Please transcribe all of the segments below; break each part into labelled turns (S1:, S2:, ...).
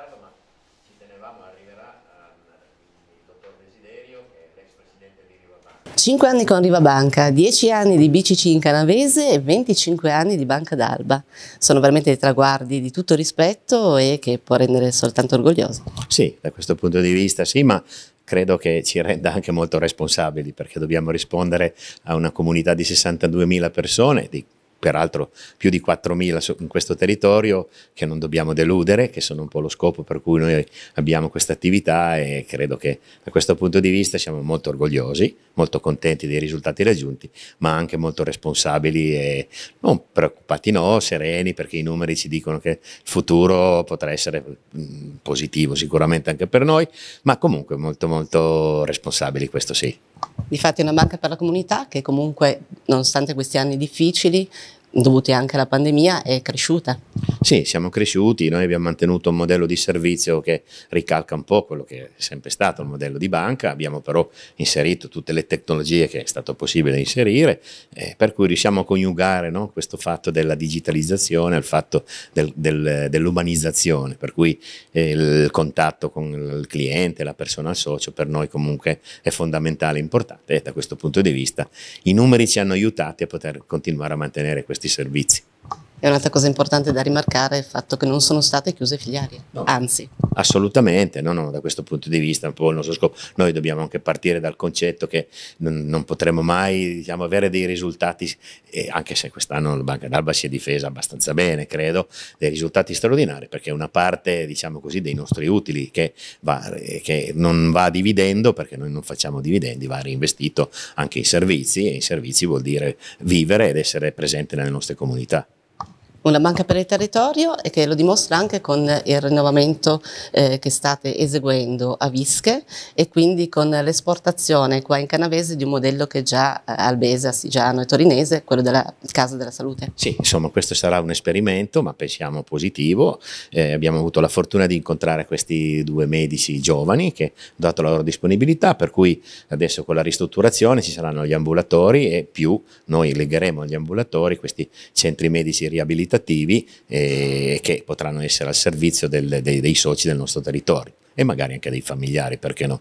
S1: riportarlo, ma ci tenevamo, arriverà il dottor Desiderio, che è l'ex presidente di Riva Banca. Cinque anni con Riva Banca, dieci anni di BCC in Canavese e 25 anni di Banca d'Alba. Sono veramente dei traguardi di tutto rispetto e che può rendere soltanto orgogliosi.
S2: Sì, da questo punto di vista sì, ma credo che ci renda anche molto responsabili perché dobbiamo rispondere a una comunità di 62.000 persone, di peraltro più di 4.000 in questo territorio che non dobbiamo deludere, che sono un po' lo scopo per cui noi abbiamo questa attività e credo che da questo punto di vista siamo molto orgogliosi, molto contenti dei risultati raggiunti, ma anche molto responsabili e non preoccupati no, sereni perché i numeri ci dicono che il futuro potrà essere mm, positivo sicuramente anche per noi, ma comunque molto molto responsabili, questo
S1: sì. Difatti è una banca per la comunità che comunque, nonostante questi anni difficili, dovuti anche alla pandemia, è cresciuta.
S2: Sì, siamo cresciuti, noi abbiamo mantenuto un modello di servizio che ricalca un po' quello che è sempre stato il modello di banca, abbiamo però inserito tutte le tecnologie che è stato possibile inserire, eh, per cui riusciamo a coniugare no, questo fatto della digitalizzazione al fatto del, del, dell'umanizzazione, per cui eh, il contatto con il cliente, la persona, al socio, per noi comunque è fondamentale, e importante e da questo punto di vista i numeri ci hanno aiutati a poter continuare a mantenere questi servizi.
S1: E un'altra cosa importante da rimarcare è il fatto che non sono state chiuse filiali, no. anzi.
S2: Assolutamente, no, no, da questo punto di vista un po' il nostro scopo. Noi dobbiamo anche partire dal concetto che non, non potremo mai diciamo, avere dei risultati, anche se quest'anno la Banca d'Alba si è difesa abbastanza bene, credo, dei risultati straordinari, perché è una parte diciamo così, dei nostri utili che, va, che non va dividendo, perché noi non facciamo dividendi, va reinvestito anche in servizi e in servizi vuol dire vivere ed essere presente nelle nostre comunità
S1: una banca per il territorio e che lo dimostra anche con il rinnovamento eh, che state eseguendo a Vische e quindi con l'esportazione qua in Canavese di un modello che già eh, albese, assigiano e torinese, quello della Casa della Salute.
S2: Sì, insomma questo sarà un esperimento ma pensiamo positivo, eh, abbiamo avuto la fortuna di incontrare questi due medici giovani che hanno dato la loro disponibilità per cui adesso con la ristrutturazione ci saranno gli ambulatori e più noi legheremo agli ambulatori questi centri medici riabilitati caritativi eh, che potranno essere al servizio del, dei, dei soci del nostro territorio e magari anche dei familiari, perché no?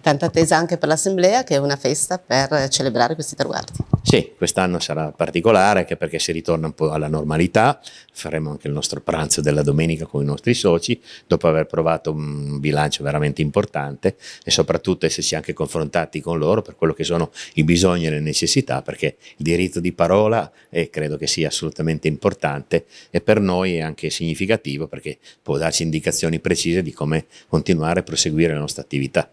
S1: Tanta attesa anche per l'Assemblea che è una festa per celebrare questi traguardi.
S2: Sì, quest'anno sarà particolare anche perché si ritorna un po' alla normalità, faremo anche il nostro pranzo della domenica con i nostri soci, dopo aver provato un bilancio veramente importante e soprattutto essersi anche confrontati con loro per quello che sono i bisogni e le necessità, perché il diritto di parola eh, credo che sia assolutamente importante e per noi è anche significativo perché può darci indicazioni precise di come continuare e proseguire la nostra attività.